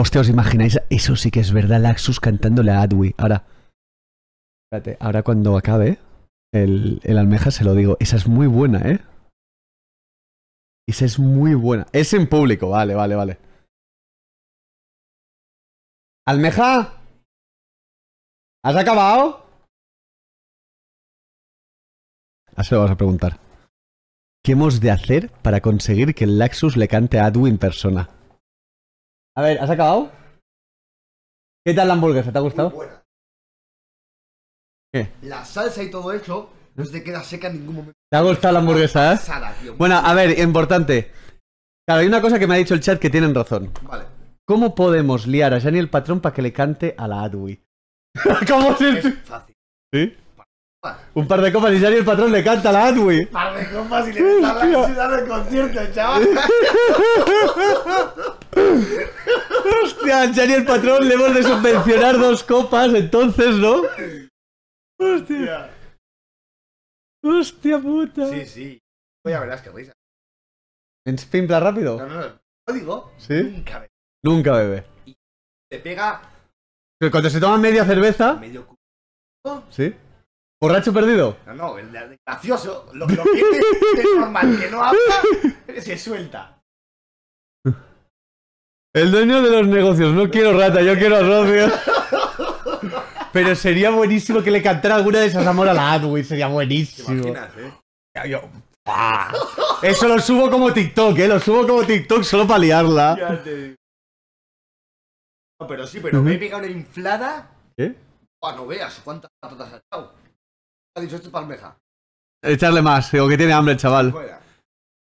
Hostia, ¿os imagináis? Eso sí que es verdad, Laxus cantándole a Adwi. Ahora. Espérate, ahora cuando acabe el, el almeja se lo digo. Esa es muy buena, ¿eh? Esa es muy buena. Es en público, vale, vale, vale. ¡Almeja! ¿Has acabado? Así lo vamos a preguntar. ¿Qué hemos de hacer para conseguir que el Laxus le cante a Adwin persona? A ver, ¿has acabado? ¿Qué tal la hamburguesa? ¿Te ha gustado? ¿Qué? La salsa y todo eso no se queda seca en ningún momento. ¿Te ha gustado la hamburguesa, eh? bueno, a ver, importante. Claro, hay una cosa que me ha dicho el chat que tienen razón. Vale. ¿Cómo podemos liar a Jani el patrón para que le cante a la Adui? ¿Cómo se...? Es fácil. ¿Sí? Un par de copas y Jani el patrón le canta a la Adwy. Un par de copas y le canta la ciudad del concierto, chaval. Y el patrón le hemos de subvencionar dos copas, entonces, ¿no? Hostia. Hostia puta. Sí, sí. ver, pues ya verás qué risa. ¿En pimpla rápido? No, no, no. digo. ¿Sí? Nunca bebe. Nunca bebe. Y te pega. cuando se toma media cerveza. Medio ¿Sí? ¿Borracho perdido? No, no, el gracioso. Lo, lo que es normal, que no habla, se suelta. El dueño de los negocios, no quiero rata, yo quiero rocio. Pero sería buenísimo que le cantara alguna de esas amor a la Adwin, sería buenísimo. ¿Te imaginas, eh? Eso lo subo como TikTok, eh, lo subo como TikTok solo para liarla. No, pero sí, pero me he pegado una inflada. ¿Qué? Para no veas cuántas patatas has echado. Ha dicho esto palmeja. Echarle más, digo que tiene hambre el chaval.